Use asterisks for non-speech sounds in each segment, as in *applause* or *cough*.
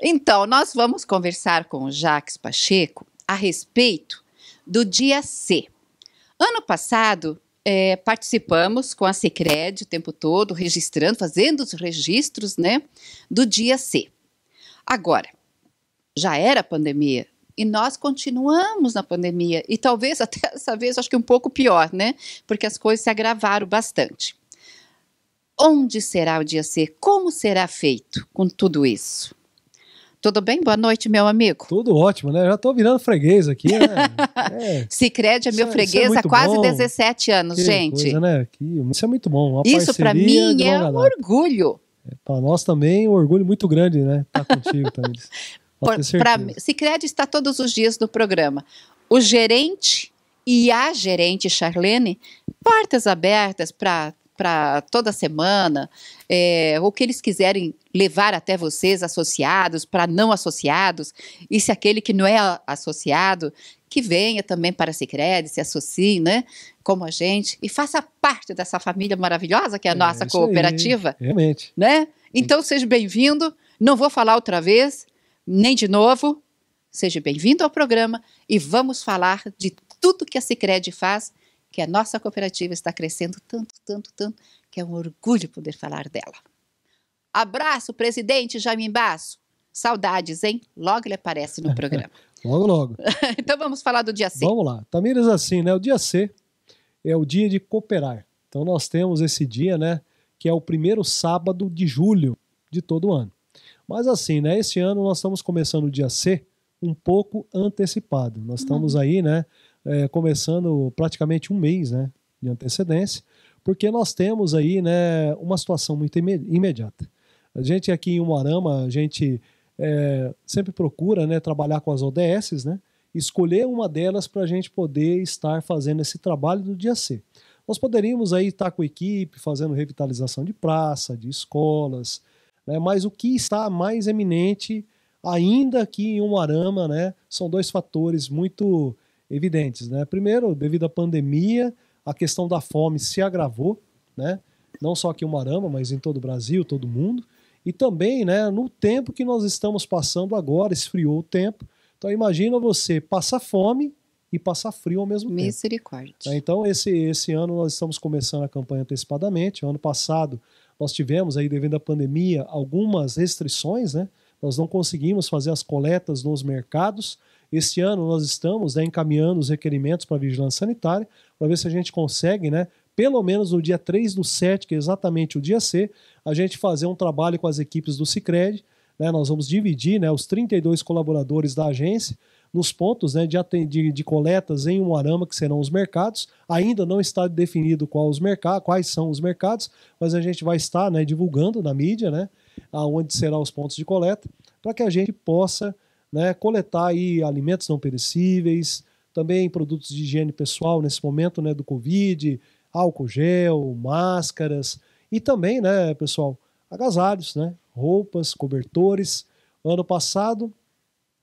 Então, nós vamos conversar com o Jacques Pacheco a respeito do dia C. Ano passado, é, participamos com a Secred o tempo todo, registrando, fazendo os registros né, do dia C. Agora, já era pandemia e nós continuamos na pandemia e talvez *laughs* até dessa vez acho que um pouco pior, né? Porque as coisas se agravaram bastante. Onde será o dia C? Como será feito com tudo isso? Tudo bem? Boa noite, meu amigo. Tudo ótimo, né? Já estou virando freguês aqui, né? *laughs* É. Cicred é meu é- isso é freguês é há quase bom. 17 anos, que gente. Coisa, né? que, isso é muito bom. isso para mim é um orgulho. É, para nós também um orgulho muito grande, né? Estar tá contigo, também. *laughs* Cicred está todos os dias no programa. O gerente e a gerente Charlene, portas abertas para para toda semana, é, o que eles quiserem levar até vocês, associados, para não associados, e se aquele que não é associado, que venha também para a Sicredi, se associe, né, como a gente, e faça parte dessa família maravilhosa que é a é, nossa cooperativa. Aí, realmente. Né? Então, seja bem-vindo, não vou falar outra vez, nem de novo, seja bem-vindo ao programa e vamos falar de tudo que a Sicredi faz que a nossa cooperativa está crescendo tanto, tanto, tanto, que é um orgulho poder falar dela. Abraço, presidente Jaime Basso. Saudades, hein? Logo ele aparece no programa. *laughs* logo, logo. *laughs* então vamos falar do dia C. Vamos lá. Tamires, assim, né? O dia C é o dia de cooperar. Então nós temos esse dia, né? Que é o primeiro sábado de julho de todo ano. Mas assim, né? Esse ano nós estamos começando o dia C um pouco antecipado. Nós estamos uhum. aí, né? é, começando praticamente um mês né, de antecedência, porque nós temos aí né, uma situação muito imediata. A gente aqui em Umarama, a gente é, sempre procura né, trabalhar com as ODSs, né, escolher uma delas para a gente poder estar fazendo esse trabalho do dia C. Nós poderíamos aí estar com a equipe fazendo revitalização de praça, de escolas, né, mas o que está mais eminente ainda aqui em Umarama né, são dois fatores muito evidentes. Né? Primeiro, devido à pandemia, a questão da fome se agravou, né? não só aqui em Marama, mas em todo o Brasil, todo mundo. E também né, no tempo que nós estamos passando agora, esfriou o tempo. Então imagina você passar fome e passar frio ao mesmo tempo. Misericórdia. Né? Então esse, esse ano nós estamos começando a campanha antecipadamente. O ano passado nós tivemos aí devido à pandemia algumas restrições, né? Nós não conseguimos fazer as coletas nos mercados. Este ano nós estamos né, encaminhando os requerimentos para a vigilância sanitária, para ver se a gente consegue, né, pelo menos no dia 3 do 7, que é exatamente o dia C, a gente fazer um trabalho com as equipes do Cicred. Né, nós vamos dividir né, os 32 colaboradores da agência nos pontos né, de, de, de, coletas em um arama que serão os mercados. Ainda não está definido qual os mercados, quais são os mercados, mas a gente vai estar né, divulgando na mídia né, aonde serão os pontos de coleta, para que a gente possa né, coletar aí alimentos não perecíveis, também produtos de higiene pessoal nesse momento né, do Covid, álcool gel, máscaras e também, né, pessoal, agasalhos, né, roupas, cobertores. Ano passado,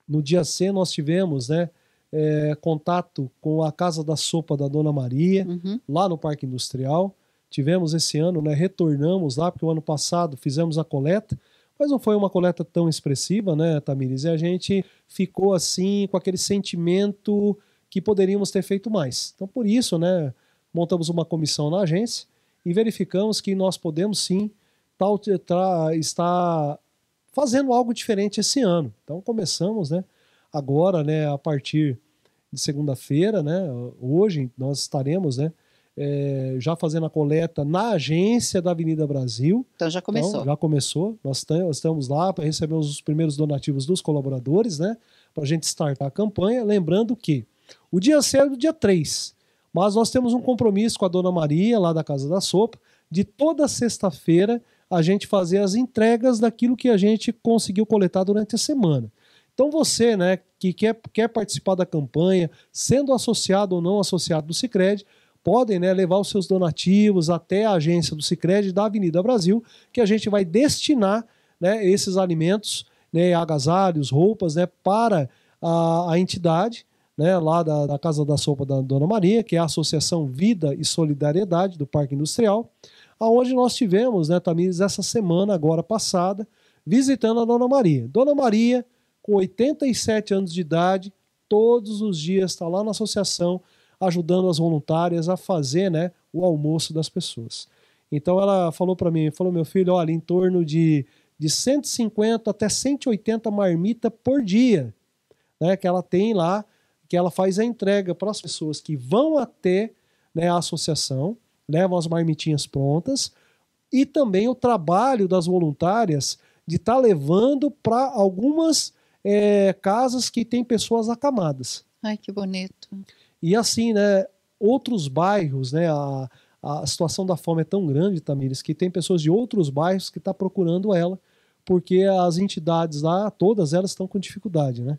no dia C, nós tivemos né, é, contato com a Casa da Sopa da Dona Maria, uhum. lá no Parque Industrial. Tivemos esse ano, né, retornamos lá, porque o ano passado fizemos a coleta mas não foi uma coleta tão expressiva, né, Tamires? E a gente ficou assim com aquele sentimento que poderíamos ter feito mais. Então, por isso, né, montamos uma comissão na agência e verificamos que nós podemos sim tal, estar fazendo algo diferente esse ano. Então, começamos, né, agora, né, a partir de segunda-feira, né, hoje nós estaremos, né, é, já fazendo a coleta na agência da Avenida Brasil. Então já então, começou. Então, já começou. Nós estamos lá para receber os primeiros donativos dos colaboradores, né? Para a gente startar a campanha. Lembrando que o dia certo é o dia 3. Mas nós temos um compromisso com a dona Maria, lá da Casa da Sopa, de toda sexta-feira a gente fazer as entregas daquilo que a gente conseguiu coletar durante a semana. Então você, né, que quer, quer participar da campanha, sendo associado ou não associado do Sicredi, podem né, levar os seus donativos até a agência do Sicredi da Avenida Brasil, que a gente vai destinar né, esses alimentos, né, agasalhos, roupas, né, para a, a entidade né, lá da, da, Casa da Sopa da Dona Maria, que é a Associação Vida e Solidariedade do Parque Industrial, aonde nós tivemos, né, Tamires, essa semana agora passada, visitando a Dona Maria. Dona Maria, com 87 anos de idade, todos os dias está lá na associação ajudando as voluntárias a fazer né, o almoço das pessoas. Então ela falou para mim, falou, meu filho, olha, em torno de, de 150 até 180 marmita por dia, né, que ela tem lá, que ela faz a entrega para as pessoas que vão até né, a associação, levam as marmitinhas prontas, e também o trabalho das voluntárias de estar tá levando para algumas é, casas que tem pessoas acamadas. Ai, que bonito. E assim, né, outros bairros, né, a, a situação da fome é tão grande, Tamires, que tem pessoas de outros bairros que estão tá procurando ela, porque as entidades lá, todas elas estão com dificuldade, né?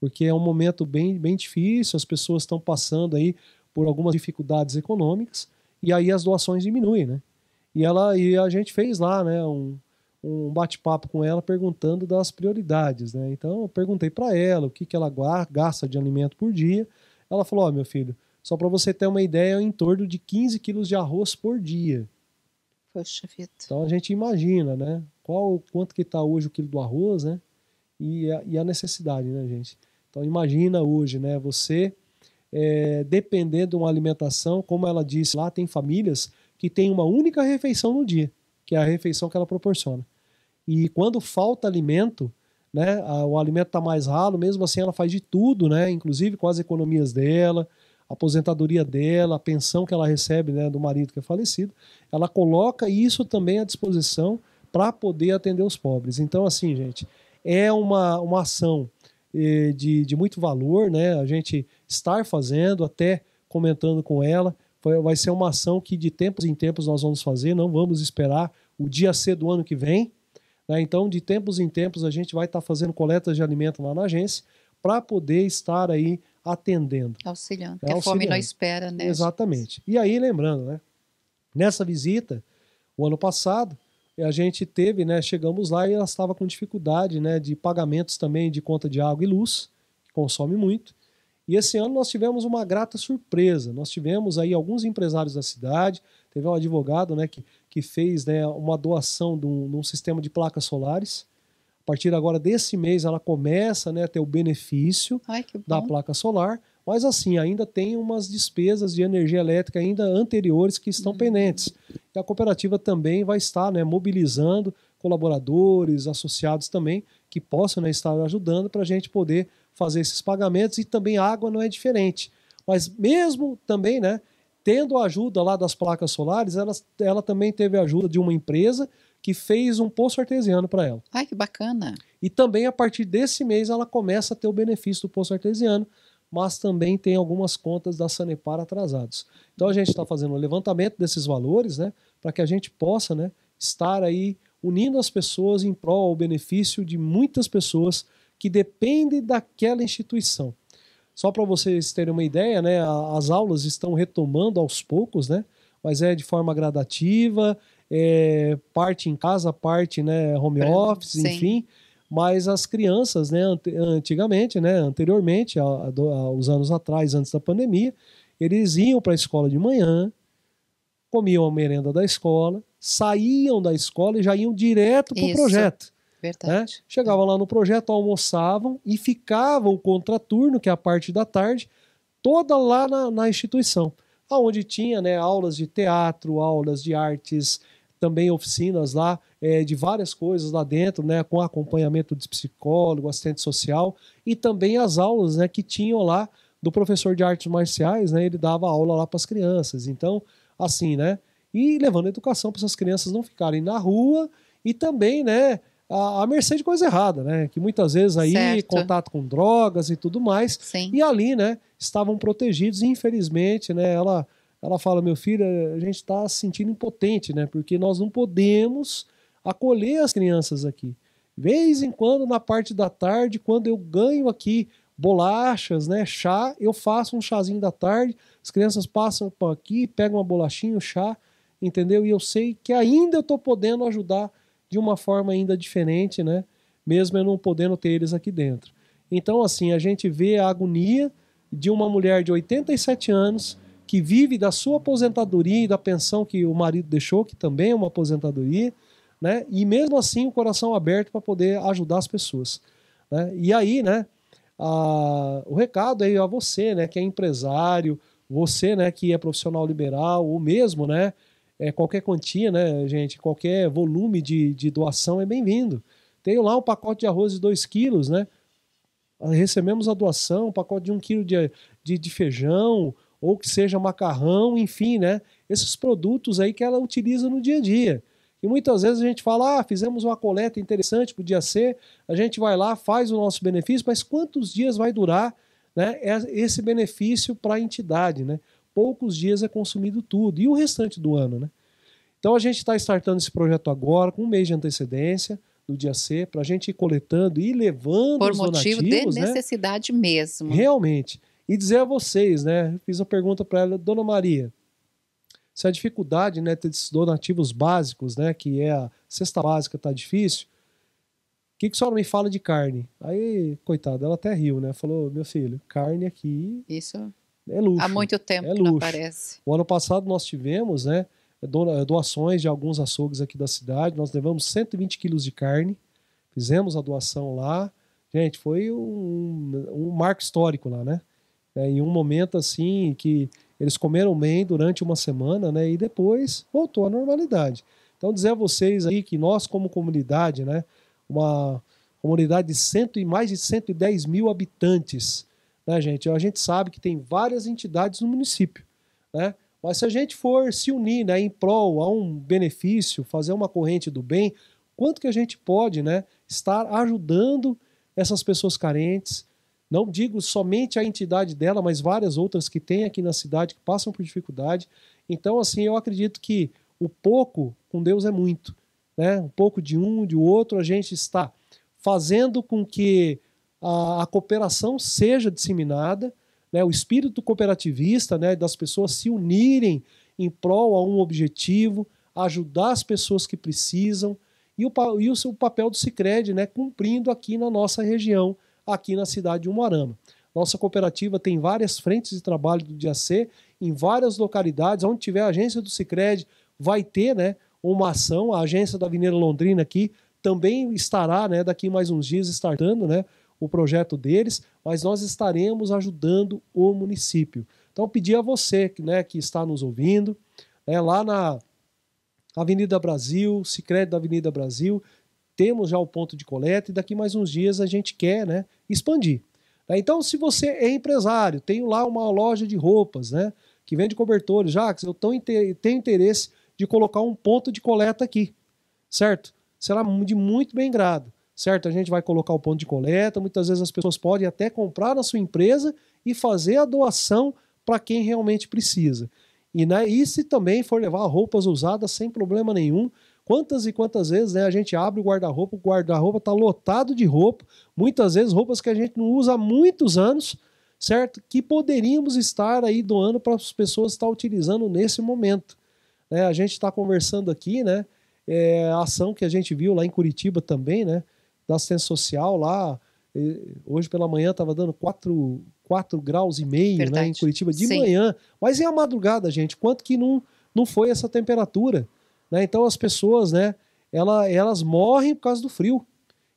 Porque é um momento bem, bem difícil, as pessoas estão passando aí por algumas dificuldades econômicas, e aí as doações diminuem, né? E, ela, e a gente fez lá, né, um, um bate-papo com ela perguntando das prioridades, né? Então eu perguntei para ela o que, que ela gasta de alimento por dia, ela falou: Ó, oh, meu filho, só para você ter uma ideia, é em torno de 15 quilos de arroz por dia. Poxa vida. Então a gente imagina, né? Qual, quanto que está hoje o quilo do arroz, né? E a, e a, necessidade, né, gente? Então imagina hoje, né? Você é, dependendo de uma alimentação, como ela disse, lá tem famílias que tem uma única refeição no dia, que é a refeição que ela proporciona. E quando falta alimento, né? O alimento está mais ralo, mesmo assim ela faz de tudo, né? Inclusive com as economias dela, a aposentadoria dela, a pensão que ela recebe né, do marido que é falecido, ela coloca isso também à disposição para poder atender os pobres. Então, assim, gente, é uma, uma ação eh, de, de muito valor, né? A gente estar fazendo, até comentando com ela, foi, vai ser uma ação que de tempos em tempos nós vamos fazer, não vamos esperar o dia C do ano que vem, né? Então, de tempos em tempos, a gente vai estar tá fazendo coletas de alimento lá na agência para poder estar aí atendendo. Auxiliando, né? a fome não espera, né? Exatamente. E aí, lembrando, né? Nessa visita, o ano passado, a gente teve, né? Chegamos lá e ela estava com dificuldade, né? De pagamentos também de conta de água e luz, que consome muito. E esse ano nós tivemos uma grata surpresa. Nós tivemos aí alguns empresários da cidade, teve um advogado, né? Que que fez né, uma doação de um, de um, sistema de placas solares. A partir agora desse mês, ela começa né, a ter o benefício Ai, da placa solar, mas assim, ainda tem umas despesas de energia elétrica ainda anteriores que estão uhum. pendentes. E a cooperativa também vai estar né, mobilizando colaboradores, associados também, que possam né, estar ajudando para a gente poder fazer esses pagamentos e também a água não é diferente. Mas mesmo também, né, Tendo a ajuda lá das placas solares, ela, ela também teve a ajuda de uma empresa que fez um poço artesiano para ela. Ai, que bacana! E também a partir desse mês ela começa a ter o benefício do poço artesiano, mas também tem algumas contas da Sanepar atrasadas. Então a gente está fazendo o um levantamento desses valores, né, para que a gente possa, né, estar aí unindo as pessoas em prol ao benefício de muitas pessoas que dependem daquela instituição. Só para vocês terem uma ideia, né, as aulas estão retomando aos poucos, né, mas é de forma gradativa, é parte em casa, parte né, home office, Sim. enfim. Mas as crianças, né, antigamente, né, anteriormente, aos anos atrás, antes da pandemia, eles iam para a escola de manhã, comiam a merenda da escola, saíam da escola e já iam direto para o projeto. Verdade. Né? Chegavam lá no projeto, almoçavam e ficavam contraturno, que é a parte da tarde, toda lá na, na instituição, aonde tinha né, aulas de teatro, aulas de artes, também oficinas lá é, de várias coisas lá dentro, né, com acompanhamento de psicólogo, assistente social e também as aulas né, que tinham lá do professor de artes marciais, né, ele dava aula lá para as crianças. Então, assim, né, e levando a educação para essas crianças não ficarem na rua e também, né, a Mercedes mercê de coisa errada, né? Que muitas vezes aí certo. contato com drogas e tudo mais. Sim. E ali, né, estavam protegidos e infelizmente, né, ela ela fala: "Meu filho, a gente está se sentindo impotente, né? Porque nós não podemos acolher as crianças aqui. Vez em quando na parte da tarde, quando eu ganho aqui bolachas, né, chá, eu faço um chazinho da tarde, as crianças passam por aqui, pegam uma bolachinha, um chá, entendeu? E eu sei que ainda eu estou podendo ajudar de uma forma ainda diferente, né? Mesmo eu não podendo ter eles aqui dentro. Então, assim, a gente vê a agonia de uma mulher de 87 anos que vive da sua aposentadoria e da pensão que o marido deixou, que também é uma aposentadoria, né? E mesmo assim o coração aberto para poder ajudar as pessoas. Né? E aí, né? A... o recado aí a você, né? Que é empresário, você, né? Que é profissional liberal ou mesmo, né? É, qualquer quantia, né, gente? Qualquer volume de, de doação é bem-vindo. Tenho lá um pacote de arroz de 2 quilos, né? Ah, recebemos a doação, um pacote de 1 um quilo de, de, de feijão, ou que seja macarrão, enfim, né? Esses produtos aí que ela utiliza no dia a dia. E muitas vezes a gente fala, ah, fizemos uma coleta interessante, podia ser, a gente vai lá, faz o nosso benefício, mas quantos dias vai durar né, esse benefício para a entidade, né? poucos dias é consumido tudo. E o restante do ano, né? Então a gente está startando esse projeto agora, com um mês de antecedência, no dia C, para a gente ir coletando e levando Por os donativos. Por motivo de né? necessidade né? mesmo. Realmente. E dizer a vocês, né? Fiz a pergunta para ela, Dona Maria, se a dificuldade né, esses donativos básicos, né, que é a cesta básica, tá difícil, o que, que a senhora me fala de carne? Aí, coitada, ela até riu, né? Falou, meu filho, carne aqui... Isso é luxo. Há muito né? tempo é luxo. aparece. O ano passado nós tivemos né, eh, doações de alguns açougues aqui da cidade. Nós levamos 120 quilos de carne, fizemos a doação lá. Gente, foi um, um marco histórico lá, né? É, em um momento assim que eles comeram bem durante uma semana, né? E depois voltou à normalidade. Então dizer a vocês aí que nós como comunidade, né? Uma comunidade de cento e mais de 110 mil habitantes, né, gente? A gente sabe que tem várias entidades no município, né? Mas se a gente for se unir né, em prol a um benefício, fazer uma corrente do bem, quanto que a gente pode né, estar ajudando essas pessoas carentes? Não digo somente a entidade dela, mas várias outras que tem aqui na cidade que passam por dificuldade. Então, assim, eu acredito que o pouco com Deus é muito. Né? Um pouco de um, de outro, a gente está fazendo com que a, a cooperação seja disseminada, né, o espírito cooperativista né, das pessoas se unirem em prol a um objetivo, ajudar as pessoas que precisam, e o, e o papel do Cicred, né, cumprindo aqui na nossa região, aqui na cidade de Umarama. Nossa cooperativa tem várias frentes de trabalho do dia C, em várias localidades, onde tiver a agência do Cicred, vai ter né, uma ação, a agência da Avenida Londrina aqui também estará, né, daqui mais uns dias, startando, né, o projeto deles, mas nós estaremos ajudando o município. Então, pedir a você né, que está nos ouvindo, né, lá na Avenida Brasil, Sicredi da Avenida Brasil, temos já o ponto de coleta e daqui mais uns dias a gente quer né, expandir. Né, então, se você é empresário, tenho lá uma loja de roupas, né? Que vende cobertores. que eu tenho interesse de colocar um ponto de coleta aqui, certo? Será de muito bem grado certo? A gente vai colocar o ponto de coleta, muitas vezes as pessoas podem até comprar na sua empresa e fazer a doação para quem realmente precisa. E, né, e se também for levar roupas usadas sem problema nenhum, quantas e quantas vezes né, a gente abre o guarda-roupa, o guarda-roupa está lotado de roupa, muitas vezes roupas que a gente não usa há muitos anos, certo? Que poderíamos estar aí doando para as pessoas estar utilizando nesse momento. Né, a gente está conversando aqui, né? É, a ação que a gente viu lá em Curitiba também, né? da assistência social lá. Hoje pela manhã estava dando 4, quatro graus e meio né, em Curitiba de Sim. manhã. Mas é a madrugada, gente. Quanto que não, não foi essa temperatura? Né? Então as pessoas, né, ela, elas morrem por causa do frio.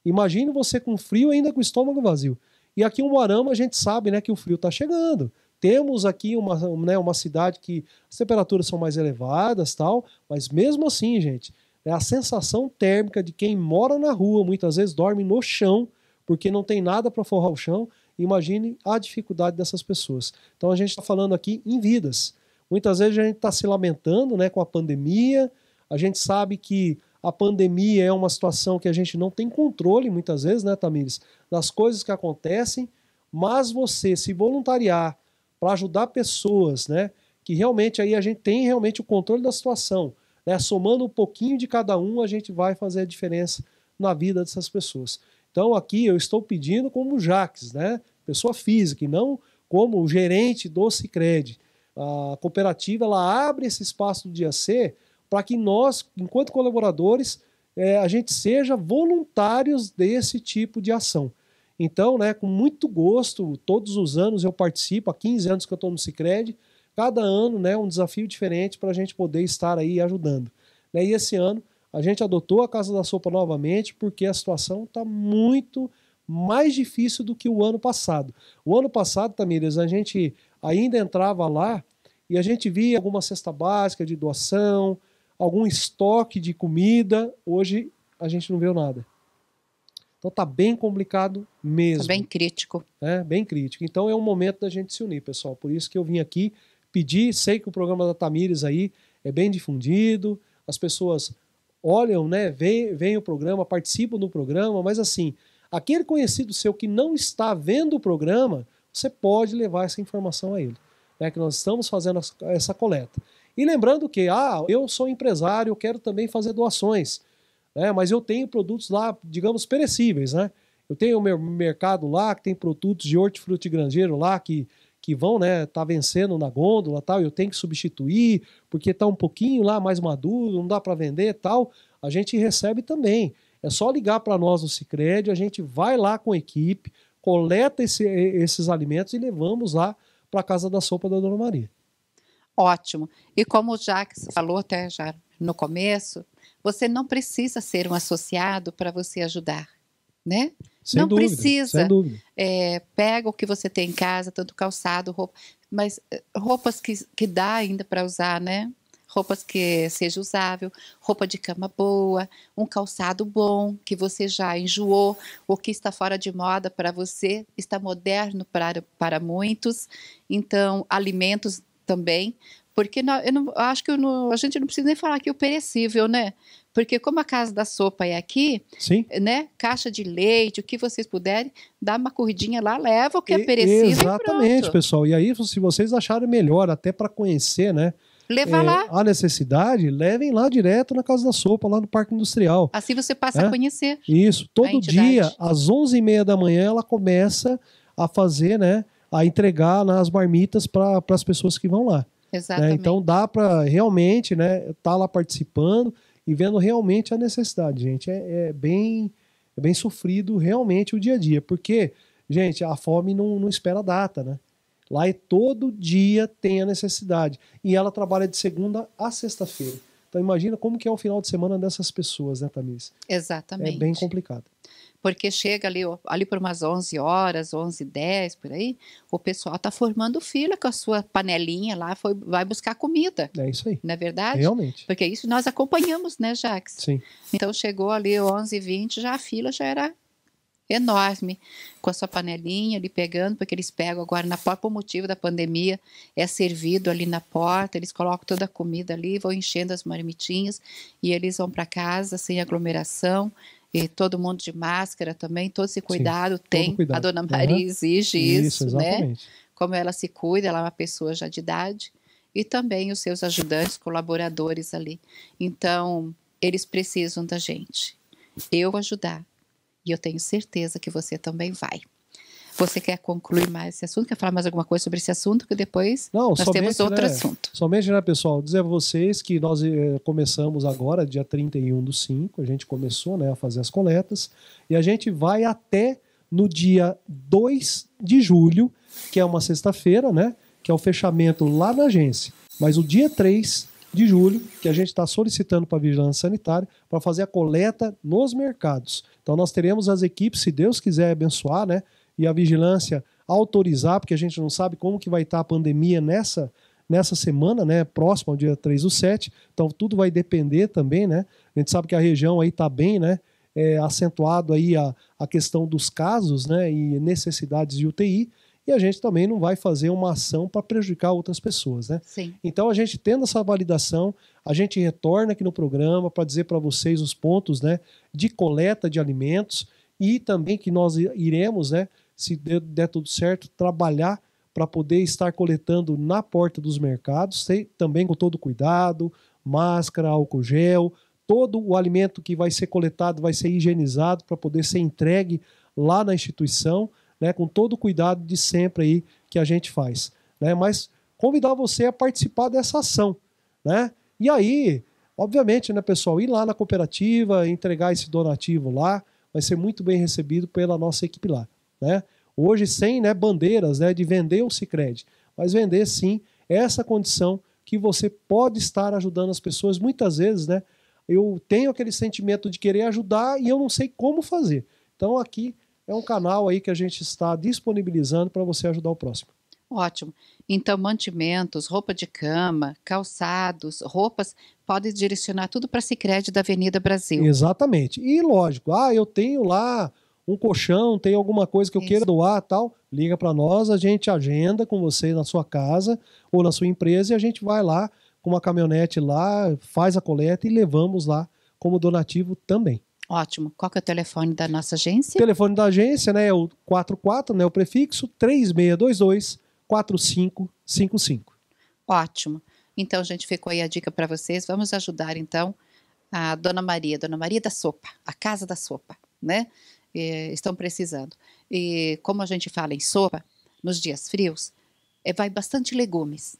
Imagine você com frio ainda com o estômago vazio. E aqui em Moarama a gente sabe né, que o frio está chegando. Temos aqui uma, né, uma cidade que as temperaturas são mais elevadas tal, mas mesmo assim, gente, é a sensação térmica de quem mora na rua, muitas vezes dorme no chão, porque não tem nada para forrar o chão. Imagine a dificuldade dessas pessoas. Então a gente está falando aqui em vidas. Muitas vezes a gente está se lamentando né, com a pandemia, a gente sabe que a pandemia é uma situação que a gente não tem controle, muitas vezes, né, Tamires, das coisas que acontecem, mas você se voluntariar para ajudar pessoas, né, que realmente aí a gente tem realmente o controle da situação, né? Somando um pouquinho de cada um, a gente vai fazer a diferença na vida dessas pessoas. Então aqui eu estou pedindo como Jaques, né? pessoa física, e não como o gerente do Cicred. A cooperativa ela abre esse espaço do dia C para que nós, enquanto colaboradores, é, a gente seja voluntários desse tipo de ação. Então, né, com muito gosto, todos os anos eu participo, há 15 anos que eu estou no Cicred, cada ano né, um desafio diferente para a gente poder estar aí ajudando. Né? E esse ano a gente adotou a Casa da Sopa novamente porque a situação está muito mais difícil do que o ano passado. O ano passado, Tamires, a gente ainda entrava lá e a gente via alguma cesta básica de doação, algum estoque de comida. Hoje a gente não viu nada. Então tá bem complicado mesmo. Tá bem crítico. É, bem crítico. Então é um momento da gente se unir, pessoal. Por isso que eu vim aqui pedir. Sei que o programa da Tamires aí é bem difundido, as pessoas olham, né, veem, veem o programa, participam do programa, mas assim, aquele conhecido seu que não está vendo o programa, você pode levar essa informação a ele. Né, que nós estamos fazendo essa coleta. E lembrando que, ah, eu sou empresário, eu quero também fazer doações, né, mas eu tenho produtos lá, digamos, perecíveis, né? Eu tenho o meu mercado lá, que tem produtos de hortifruti grangeiro lá, que que vão, né, tá vencendo na gôndola, tal, eu tenho que substituir porque tá um pouquinho lá mais maduro, não dá para vender, tal, a gente recebe também. É só ligar para nós no Sicredi, a gente vai lá com a equipe, coleta esse, esses alimentos e levamos lá para a casa da sopa da Dona Maria. Ótimo. E como o Jacques falou até já no começo, você não precisa ser um associado para você ajudar né? Sem não dúvida, precisa. É, pega o que você tem em casa, tanto calçado, roupa, mas eh, roupas que, que dá ainda para usar, né? Roupas que seja usável, roupa de cama boa, um calçado bom que você já enjoou, o que está fora de moda para você, está moderno para, para muitos. Então, alimentos também, porque não, eu, não, acho que não, a gente não precisa nem falar que o perecível, né? Porque como a casa da sopa é aqui, Sim. né? Caixa de leite, o que vocês puderem, dá uma corridinha lá, leva o que é perecível. exatamente, e pessoal. E aí, se vocês acharem melhor, até para conhecer, né? Levar é, lá. A necessidade, levem lá direto na Casa da Sopa, lá no Parque Industrial. Assim você passa é? a conhecer. Isso. Todo dia, às 11h30 da manhã, ela começa a fazer, né? A entregar nas né, marmitas para as pessoas que vão lá. Né? Exatamente. Né? Então dá para realmente né, estar tá lá participando e vendo realmente a necessidade, gente. É, é, bem, é bem sofrido realmente o dia a dia, porque, gente, a fome não, não espera data, né? Lá é todo dia tem a necessidade. E ela trabalha de segunda a sexta-feira. Então imagina como que é o final de semana dessas pessoas, né, Tamis? Exatamente. É bem complicado porque chega ali, ali por umas 11 horas, 11 10 por aí, o pessoal está formando fila com a sua panelinha lá, foi, vai buscar comida. É isso aí. Não é verdade? Realmente. Porque isso nós acompanhamos, né, Jax? Sim. Então chegou ali 11 20 já a fila já era enorme, com a sua panelinha ali pegando, porque eles pegam agora na porta, por motivo da pandemia, é servido ali na porta, eles colocam toda a comida ali, vão enchendo as marmitinhas e eles vão para casa sem aglomeração, e todo mundo de máscara também, todo esse cuidado Sim, tem. Cuidado. A dona Maria uhum. exige isso, isso né? Como ela se cuida, ela é uma pessoa já de idade, e também os seus ajudantes, colaboradores ali. Então, eles precisam da gente. Eu ajudar. E eu tenho certeza que você também vai. Você quer concluir mais esse assunto? Quer falar mais alguma coisa sobre esse assunto? Que depois Não, nós temos outro né, assunto. Somente, né, pessoal, dizer a vocês que nós eh, começamos agora, dia 31 do 5, a gente começou né, a fazer as coletas e a gente vai até no dia 2 de julho, que é uma sexta-feira, né? Que é o fechamento lá na agência. Mas o dia 3 de julho, que a gente está solicitando para a Vigilância Sanitária para fazer a coleta nos mercados. Então nós teremos as equipes, se Deus quiser abençoar, né? e a vigilância autorizar, porque a gente não sabe como que vai estar a pandemia nessa, nessa semana, né, próximo ao dia 3 do 7, então tudo vai depender também, né, a gente sabe que a região aí está bem, né, é, acentuado aí a, a questão dos casos, né, e necessidades de UTI, e a gente também não vai fazer uma ação para prejudicar outras pessoas, né? Sim. Então a gente tendo essa validação, a gente retorna aqui no programa para dizer para vocês os pontos, né, de coleta de alimentos e também que nós iremos, né, se der, der tudo certo, trabalhar para poder estar coletando na porta dos mercados, também com todo cuidado, máscara, álcool gel, todo o alimento que vai ser coletado vai ser higienizado para poder ser entregue lá na instituição, né, com todo o cuidado de sempre aí que a gente faz. Né? Mas convidar você a participar dessa ação. Né? E aí, obviamente, né, pessoal, ir lá na cooperativa, entregar esse donativo lá, vai ser muito bem recebido pela nossa equipe lá. Né? Hoje sem né, bandeiras né, de vender o Cicred, mas vender sim essa condição que você pode estar ajudando as pessoas. Muitas vezes né, eu tenho aquele sentimento de querer ajudar e eu não sei como fazer. Então aqui é um canal aí que a gente está disponibilizando para você ajudar o próximo. Ótimo. Então, mantimentos, roupa de cama, calçados, roupas, pode direcionar tudo para Sicredi da Avenida Brasil. Exatamente. E lógico, ah, eu tenho lá um colchão, tem alguma coisa que eu Isso. queira doar tal, liga para nós, a gente agenda com você na sua casa ou na sua empresa e a gente vai lá com uma caminhonete lá, faz a coleta e levamos lá como donativo também. Ótimo. Qual que é o telefone da nossa agência? O telefone da agência né, é o 44, né, o prefixo 3622 4555. Ótimo. Então, gente, ficou aí a dica para vocês. Vamos ajudar então a Dona Maria, Dona Maria da Sopa, a Casa da Sopa, né? eh, estão precisando. E como a gente fala em sopa, nos dias frios, eh, vai bastante legumes.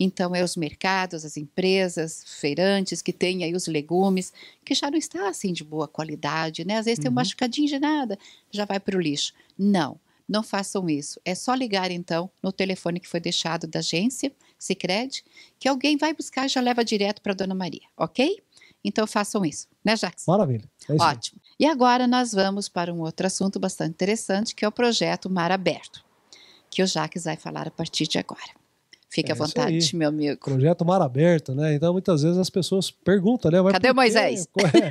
Então, é os mercados, as empresas, feirantes que têm aí os legumes, que já não está assim de boa qualidade, né? Às vezes uhum. tem um uhum. machucadinho de nada, já vai para o lixo. Não, não façam isso. É só ligar, então, no telefone que foi deixado da agência, Cicred, que alguém vai buscar e já leva direto para a Dona Maria, ok? Então façam isso, né, Jax? Maravilha. É Ótimo. E agora nós vamos para um outro assunto bastante interessante, que é o projeto Mar Aberto, que o Jax vai falar a partir de agora. Fique é à vontade, meu amigo. Projeto Mar Aberto, né? Então muitas vezes as pessoas perguntam, né? Cadê Moisés? Porque é?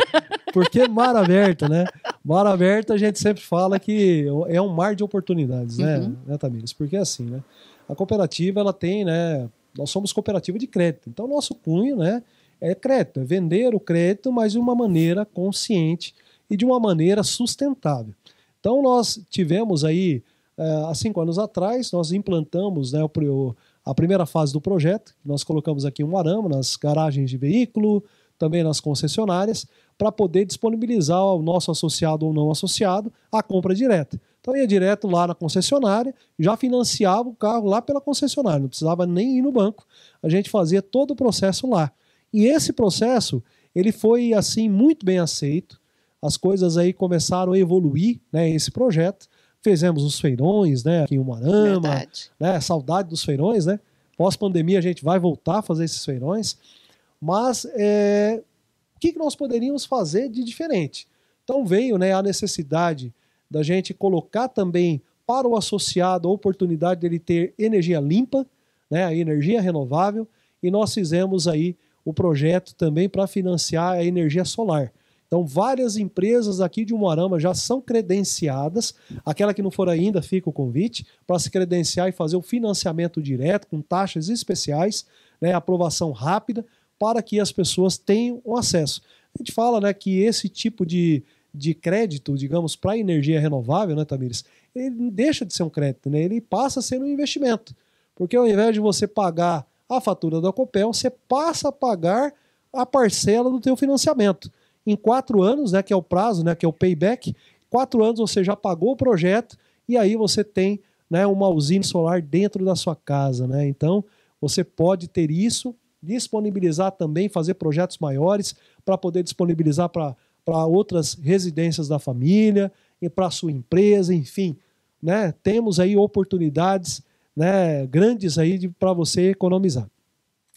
por que mar aberto, né? Mar aberto a gente sempre fala que é um mar de oportunidades, né, uhum. né Tamires? Porque é assim, né? A cooperativa, ela tem, né? Nós somos cooperativa de crédito. Então, nosso cunho, né? é crédito, é vender o crédito, mas de uma maneira consciente e de uma maneira sustentável. Então nós tivemos aí, eh, há cinco anos atrás, nós implantamos né, a primeira fase do projeto, nós colocamos aqui um arame nas garagens de veículo, também nas concessionárias, para poder disponibilizar ao nosso associado ou não associado a compra direta. Então ia direto lá na concessionária, já financiava o carro lá pela concessionária, não precisava nem ir no banco. A gente fazia todo o processo lá. E esse processo, ele foi assim muito bem aceito. As coisas aí começaram a evoluir, né, esse projeto. Fizemos os feirões, né, aqui em Umarama, Verdade. né, saudade dos feirões, né? Pós-pandemia a gente vai voltar a fazer esses feirões, mas é, o que, nós poderíamos fazer de diferente? Então veio né, a necessidade da gente colocar também para o associado a oportunidade dele ter energia limpa, né, a energia renovável, e nós fizemos aí o projeto também para financiar a energia solar. Então, várias empresas aqui de Umuarama já são credenciadas. Aquela que não for ainda, fica o convite para se credenciar e fazer o financiamento direto com taxas especiais, né, aprovação rápida, para que as pessoas tenham acesso. A gente fala né, que esse tipo de, de crédito, digamos, para energia renovável, né, Tamires, ele deixa de ser um crédito, né? ele passa a ser um investimento. Porque ao invés de você pagar a fatura da Copel, você passa a pagar a parcela do teu financiamento. Em quatro anos, né, que é o prazo, né, que é o payback, quatro anos você já pagou o projeto e aí você tem né, uma usina solar dentro da sua casa. Né? Então, você pode ter isso, disponibilizar também, fazer projetos maiores para poder disponibilizar para outras residências da família e para a sua empresa, enfim. Né? Temos aí oportunidades né, grandes aí para você economizar.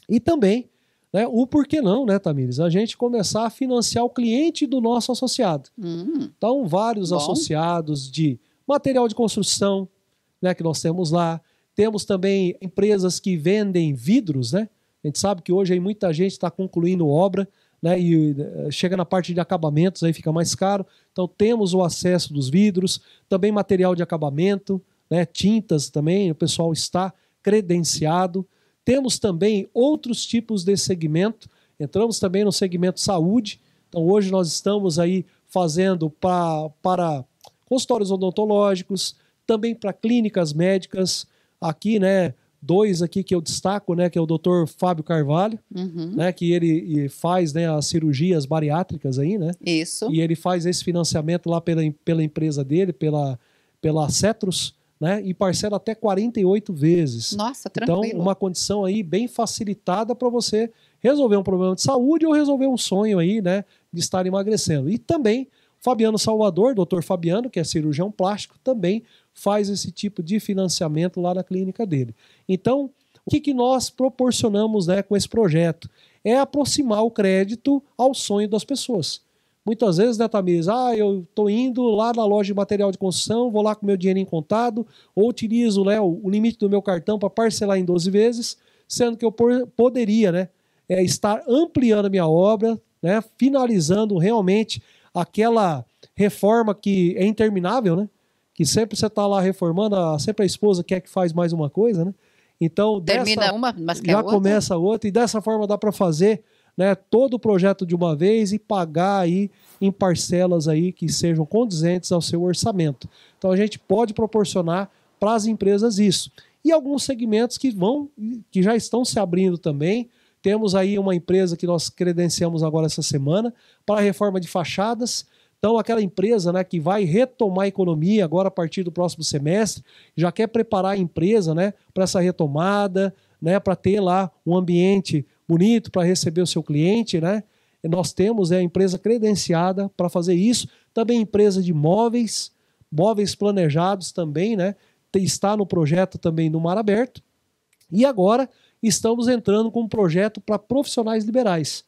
E também, né, o porquê não, né, Tamires? A gente começar a financiar o cliente do nosso associado. Hum, então, vários bom. associados de material de construção, né, que nós temos lá. Temos também empresas que vendem vidros, né? A gente sabe que hoje aí muita gente está concluindo obra, né? E eh, chega na parte de acabamentos, aí fica mais caro. Então temos o acesso dos vidros, também material de acabamento, né, tintas também, o pessoal está credenciado. Temos também outros tipos de segmento, entramos também no segmento saúde, então hoje nós estamos aí fazendo pra, para consultórios odontológicos, também para clínicas médicas, aqui, né, dois aqui que eu destaco, né, que é o Dr. Fábio Carvalho, uhum. né, que ele faz, né, as cirurgias bariátricas aí, né? Isso. E ele faz esse financiamento lá pela, pela empresa dele, pela pela Cetros, né? E parcela até 48 vezes. Nossa, então, tranquilo. Então, uma condição aí bem facilitada para você resolver um problema de saúde ou resolver um sonho aí, né, de estar emagrecendo. E também Fabiano Salvador, doutor Fabiano, que é cirurgião plástico, também faz esse tipo de financiamento lá na clínica dele. Então, o que, que nós proporcionamos né, com esse projeto? É aproximar o crédito ao sonho das pessoas. Muitas vezes, né, Tamires? Ah, eu estou indo lá na loja de material de construção, vou lá com meu em contado, ou utilizo né, o limite do meu cartão para parcelar em 12 vezes, sendo que eu poderia né, é, estar ampliando a minha obra, né, finalizando realmente aquela reforma que é interminável, né? Que sempre você está lá reformando, a, sempre a esposa quer que faz mais uma coisa, né? Então, Termina dessa, uma, mas já outra. começa outra, e dessa forma dá para fazer né, todo o projeto de uma vez e pagar aí em parcelas aí que sejam condizentes ao seu orçamento. Então a gente pode proporcionar para as empresas isso. E alguns segmentos que vão que já estão se abrindo também. Temos aí uma empresa que nós credenciamos agora essa semana para reforma de fachadas. Então, aquela empresa né, que vai retomar a economia agora a partir do próximo semestre, já quer preparar a empresa né, para essa retomada, né, para ter lá um ambiente bonito para receber o seu cliente, né? E nós temos é, a empresa credenciada para fazer isso. Também empresa de móveis, móveis planejados também, né? Está no projeto também no Mar Aberto. E agora estamos entrando com um projeto para profissionais liberais.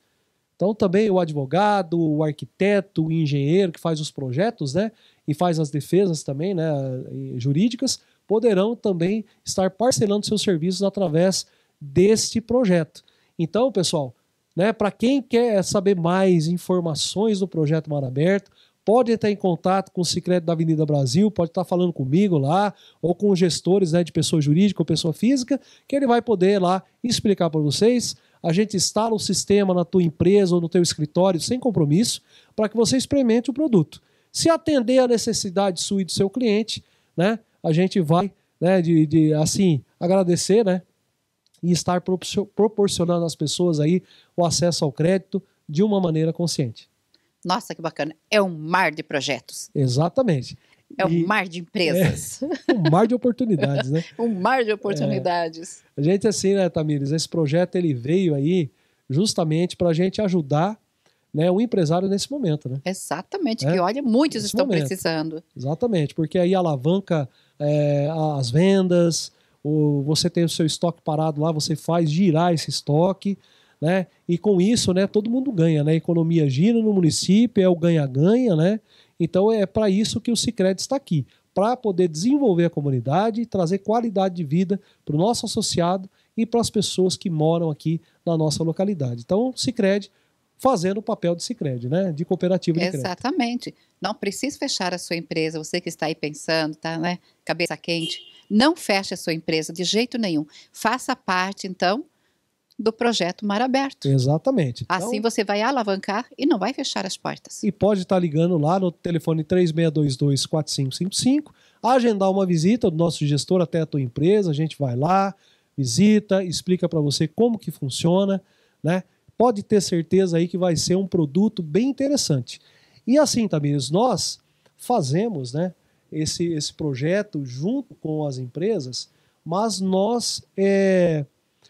Então também o advogado, o arquiteto, o engenheiro que faz os projetos, né, e faz as defesas também, né, jurídicas, poderão também estar parcelando seus serviços através deste projeto. Então, pessoal, né, para quem quer saber mais informações do Projeto Mar Aberto, pode entrar em contato com o Secreto da Avenida Brasil, pode estar falando comigo lá, ou com gestores né, de pessoa jurídica ou pessoa física, que ele vai poder lá explicar para vocês. A gente instala o sistema na tua empresa ou no teu escritório sem compromisso para que você experimente o produto. Se atender à necessidade sua e do seu cliente, né, a gente vai né, de, de assim agradecer né, e estar proporcionando às pessoas aí o acesso ao crédito de uma maneira consciente. Nossa, que bacana. É um mar de projetos. Exatamente. É um e mar de empresas. É um mar de oportunidades, né? *laughs* um mar de oportunidades. É, a gente, é assim, né, Tamires, esse projeto ele veio aí justamente para a gente ajudar né, o empresário nesse momento, né? Exatamente, é? que olha, muitos nesse estão momento. precisando. Exatamente, porque aí alavanca é, as vendas, ou você tem o seu estoque parado lá, você faz girar esse estoque, né? E com isso, né, todo mundo ganha, né? A economia gira no município, é o ganha-ganha, né? Então é para isso que o Sicredi está aqui, para poder desenvolver a comunidade trazer qualidade de vida para o nosso associado e para as pessoas que moram aqui na nossa localidade. Então, o Sicredi fazendo o papel de Sicredi, né? De cooperativa de Exatamente. Não precisa fechar a sua empresa, você que está aí pensando, tá, né? Cabeça quente não feche a sua empresa de jeito nenhum. Faça parte, então, do projeto Mar Aberto. Exatamente. Então, assim você vai alavancar e não vai fechar as portas. E pode estar ligando lá no telefone 3622-4555, agendar uma visita do nosso gestor até a tua empresa, a gente vai lá, visita, explica para você como que funciona, né? Pode ter certeza aí que vai ser um produto bem interessante. E assim, Tamires, nós fazemos, né, esse, esse projeto junto com as empresas, mas nós é,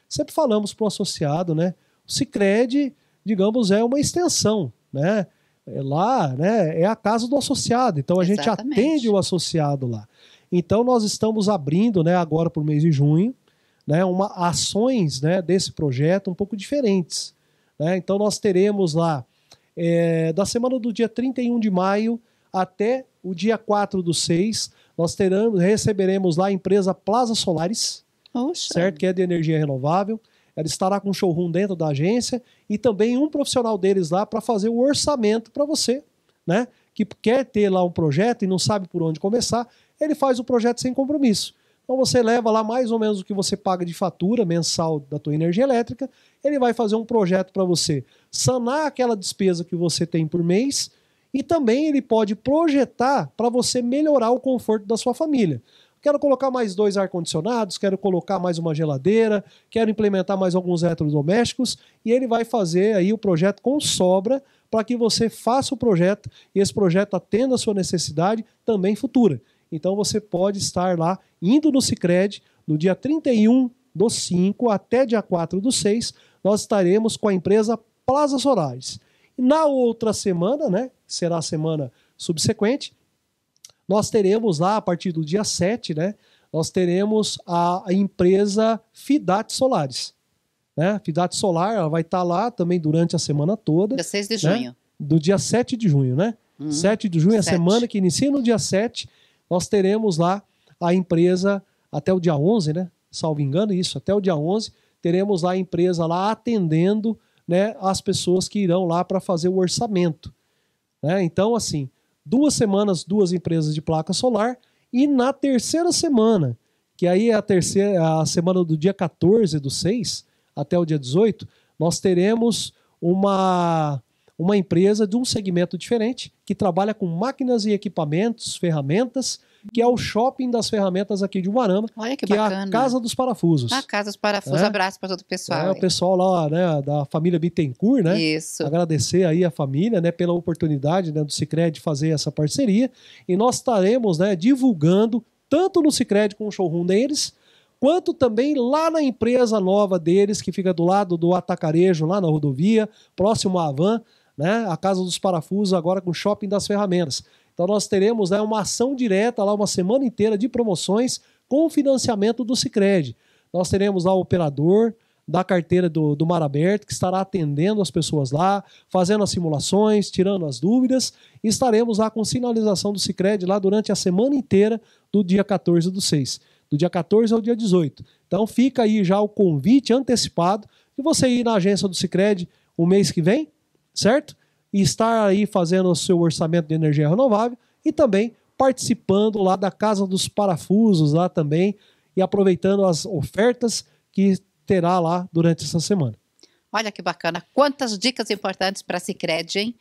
sempre falamos para o associado, né? O Cicred, digamos, é uma extensão, né? É lá né, é a casa do associado, então a Exatamente. gente atende o associado lá. Então nós estamos abrindo né, agora para o mês de junho né, uma, ações né, desse projeto um pouco diferentes. Né? Então nós teremos lá é, da semana do dia 31 de maio até o dia 4 do 6, nós teremos, receberemos lá a empresa Plaza Solares, Oxa. certo? Que é de energia renovável. Ela estará com um showroom dentro da agência e também um profissional deles lá para fazer o orçamento para você, né? Que quer ter lá um projeto e não sabe por onde começar, ele faz o projeto sem compromisso. Então você leva lá mais ou menos o que você paga de fatura mensal da tua energia elétrica, ele vai fazer um projeto para você sanar aquela despesa que você tem por mês e também ele pode projetar para você melhorar o conforto da sua família. Quero colocar mais dois ar-condicionados, quero colocar mais uma geladeira, quero implementar mais alguns eletrodomésticos. E ele vai fazer aí o projeto com sobra para que você faça o projeto e esse projeto atenda a sua necessidade também futura. Então você pode estar lá indo no Cicred no dia 31 do 5 até dia 4 do 6, nós estaremos com a empresa Plaza Sorais. Na outra semana, né, será a semana subsequente. Nós teremos lá, a partir do dia 7, né, nós teremos a, empresa Fidat Solares. Né? Fidat Solar ela vai estar tá lá também durante a semana toda. Dia 6 de né? junho. Do dia 7 de junho, né? Uhum. 7 de junho, 7. É a semana que inicia no dia 7, nós teremos lá a empresa até o dia 11, né? Salvo engano, isso, até o dia 11, teremos lá a empresa lá atendendo né, as pessoas que irão lá para fazer o orçamento. Né? Então, assim, duas semanas, duas empresas de placa solar, e na terceira semana, que aí é a, terceira, a semana do dia 14 do 6 até o dia 18, nós teremos uma, uma empresa de um segmento diferente que trabalha com máquinas e equipamentos, ferramentas que é o shopping das ferramentas aqui de Guarama. Olha que, que é a Casa dos Parafusos. A Casa dos Parafusos, é? abraço para todo o pessoal. É, o pessoal lá, né, da família Bittencourt, né? Isso. Agradecer aí a família, né, pela oportunidade né, do Cicred fazer essa parceria. E nós estaremos, né, divulgando tanto no Cicred com o showroom deles, quanto também lá na empresa nova deles, que fica do lado do Atacarejo, lá na rodovia, próximo à Havan, né? A Casa dos Parafusos, agora com o Shopping das Ferramentas. Então nós teremos né, uma ação direta lá, uma semana inteira de promoções com financiamento do Cicred. Nós teremos lá o operador da carteira do, do Mar Aberto, que estará atendendo as pessoas lá, fazendo as simulações, tirando as dúvidas. E estaremos lá com sinalização do Cicred lá durante a semana inteira do dia 14 do 6. Do dia 14 ao dia 18. Então fica aí já o convite antecipado de você ir na agência do Cicred o mês que vem, certo? e estar aí fazendo o seu orçamento de energia renovável e também participando lá da Casa dos Parafusos lá também e aproveitando as ofertas que terá lá durante essa semana. Olha que bacana, quantas dicas importantes para se hein?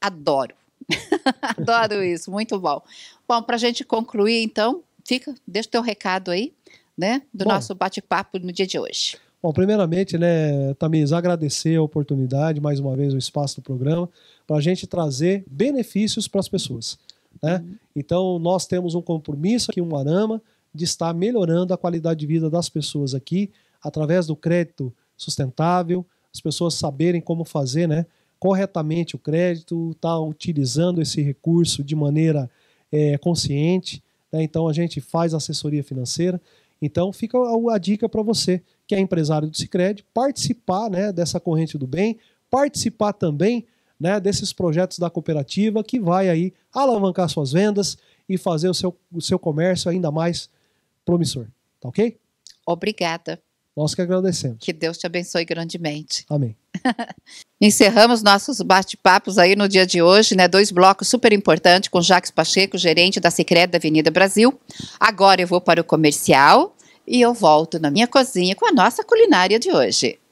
Adoro. *laughs* Adoro isso, muito bom. Bom, para a gente concluir então, fica, deixa o teu recado aí, né, do bom, nosso bate-papo no dia de hoje. Bom, primeiramente, né, Tamiz, agradecer a oportunidade, mais uma vez, o espaço do programa, para a gente trazer benefícios para as pessoas. Né? Uhum. Então, nós temos um compromisso aqui em Umarama de estar melhorando a qualidade de vida das pessoas aqui, através do crédito sustentável, as pessoas saberem como fazer né, corretamente o crédito, estar tá utilizando esse recurso de maneira é, consciente. Né? Então, a gente faz assessoria financeira. Então, fica a dica para você que é empresário do Cicred, participar né, dessa corrente do bem, participar também né, desses projetos da cooperativa que vai aí alavancar suas vendas e fazer o seu, o seu comércio ainda mais promissor. Tá ok? Obrigada. Nós que agradecemos. Que Deus te abençoe grandemente. Amém. *laughs* Encerramos nossos bate-papos aí no dia de hoje, né? Dois blocos super importantes com Jacques Pacheco, gerente da Secreta da Avenida Brasil. Agora eu vou para o comercial e eu volto na minha cozinha com a nossa culinária de hoje.